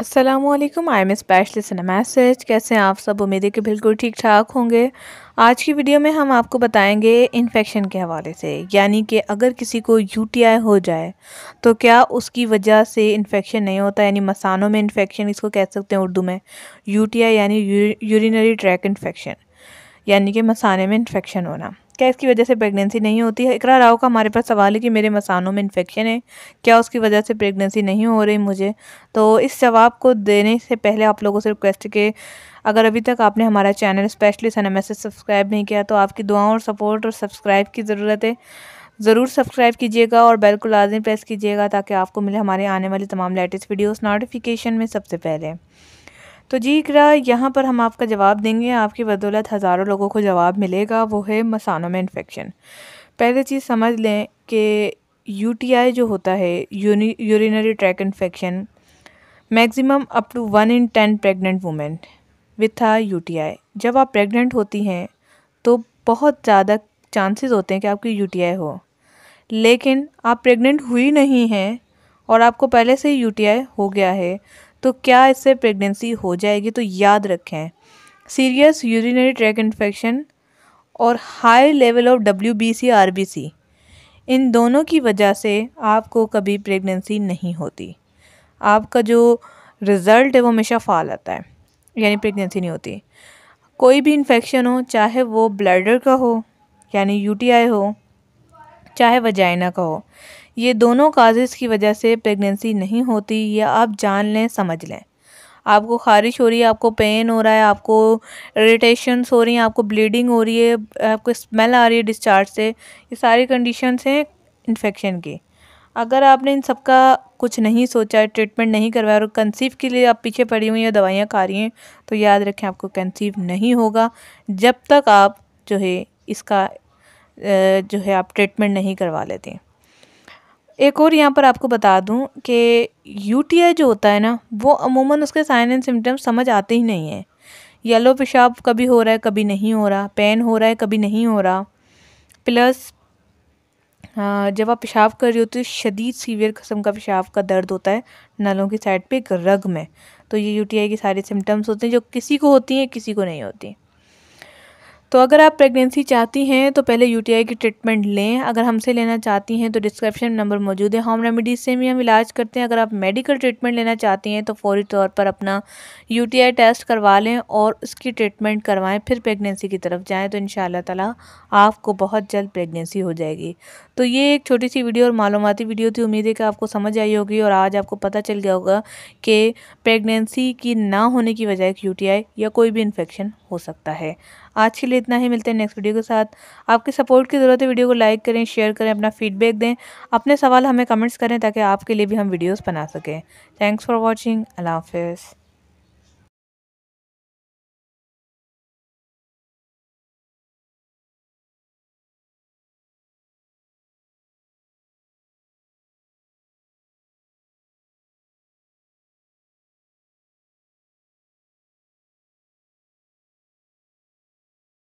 Aslam I am specialist in message कैसे हैं आप सब उम्मीद है कि बिल्कुल ठीक ठाक होंगे आज की वीडियो में हम आपको बताएंगे इन्फेक्शन के हवाले से यानी कि अगर किसी को यूटीआई हो जाए तो क्या उसकी वजह से इन्फेक्शन नहीं होता यानी मसानों में इन्फेक्शन इसको कह सकते हैं उर्दू में यूटीआई यानी यूरिनरी ट्रैक इन्फेक्शन यानी कि मसाने में इन्फेक्शन होना क्या इसकी वजह से प्रेगनेंसी नहीं होती है इकरा राव का हमारे पास सवाल है कि मेरे मसानों में इन्फेक्शन है क्या उसकी वजह से प्रेगनेंसी नहीं हो रही मुझे तो इस जवाब को देने से पहले आप लोगों से रिक्वेस्ट के अगर अभी तक आपने हमारा चैनल स्पेशली सन सब्सक्राइब नहीं किया तो आपकी दुआओं और सपोर्ट और सब्सक्राइब की ज़रूरत है ज़रूर सब्सक्राइब कीजिएगा और बेल को लाजमी प्रेस कीजिएगा ताकि आपको मिले हमारे आने वाली तमाम लेटेस्ट वीडियोस नोटिफिकेशन में सबसे पहले तो जी इकरा यहाँ पर हम आपका जवाब देंगे आपकी बदौलत हज़ारों लोगों को जवाब मिलेगा वो है मसानों में इन्फेक्शन पहले चीज़ समझ लें कि यूटीआई जो होता है urinary tract infection maximum up to one in ten pregnant women with आ यू जब आप प्रेग्नेंट होती हैं तो बहुत ज़्यादा चांसेस होते हैं कि आपकी यू हो लेकिन आप प्रेग्नेंट हुई नहीं हैं और आपको पहले से ही यू हो गया है तो क्या इससे प्रेगनेंसी हो जाएगी तो याद रखें सीरियस यूरिनरी ट्रैक इन्फेक्शन और high level of W B C R B C इन दोनों की वजह से आपको कभी प्रेगनेंसी नहीं होती आपका जो रिज़ल्ट है वो हमेशा फाल आता है यानी प्रेगनेंसी नहीं होती कोई भी इन्फेक्शन हो चाहे वो ब्लडर का हो यानी यूटीआई हो चाहे वजाइना का हो ये दोनों काजेज़ की वजह से प्रेगनेंसी नहीं होती ये आप जान लें समझ लें आपको ख़ारिश हो रही है आपको पेन हो रहा है आपको इरीटेशंस हो रही हैं आपको ब्लीडिंग हो रही है आपको स्मेल आ रही है डिस्चार्ज से ये सारी कंडीशंस हैं इन्फेक्शन की अगर आपने इन सब का कुछ नहीं सोचा ट्रीटमेंट नहीं करवाया और कंसीव के लिए आप पीछे पड़ी हुई या दवाइयाँ खा रही हैं तो याद रखें आपको कंसीव नहीं होगा जब तक आप जो है इसका जो है आप ट्रीटमेंट नहीं करवा लेते एक और यहाँ पर आपको बता दूँ कि यू जो होता है ना वो अमूमन उसके साइन एंड सिम्टम्स समझ आते ही नहीं हैं येलो पेशाब कभी हो रहा है कभी नहीं हो रहा पेन हो रहा है कभी नहीं हो रहा प्लस जब आप पेशाब कर रही होती है शदीद सीवियर कस्म का पेशाब का दर्द होता है नलों की साइड पे एक रग में तो ये यूटीआई की सारी सिम्टम्स होते हैं जो किसी को होती हैं किसी को नहीं होती तो अगर आप प्रेगनेंसी चाहती हैं तो पहले यूटीआई की ट्रीटमेंट लें अगर हमसे लेना चाहती हैं तो डिस्क्रिप्शन नंबर मौजूद है होम रेमेडीज से भी हम इलाज करते हैं अगर आप मेडिकल ट्रीटमेंट लेना चाहती हैं तो फौरी तौर पर अपना यूटीआई टेस्ट करवा लें और उसकी ट्रीटमेंट करवाएं फिर प्रेगनेंसी की तरफ जाएँ तो इन ताला आपको बहुत जल्द प्रेगनेंसी हो जाएगी तो ये एक छोटी सी वीडियो और मालूमती वीडियो थी उम्मीद है कि आपको समझ आई होगी और आज आपको पता चल गया होगा कि प्रेगनेंसी की ना होने की वजह एक यू या कोई भी इन्फेक्शन हो सकता है आज के लिए इतना ही मिलते हैं नेक्स्ट वीडियो के साथ आपके सपोर्ट की ज़रूरत है वीडियो को लाइक करें शेयर करें अपना फीडबैक दें अपने सवाल हमें कमेंट्स करें ताकि आपके लिए भी हम वीडियोज़ बना सकें थैंक्स फॉर वॉचिंग अल्लाह हाफिज़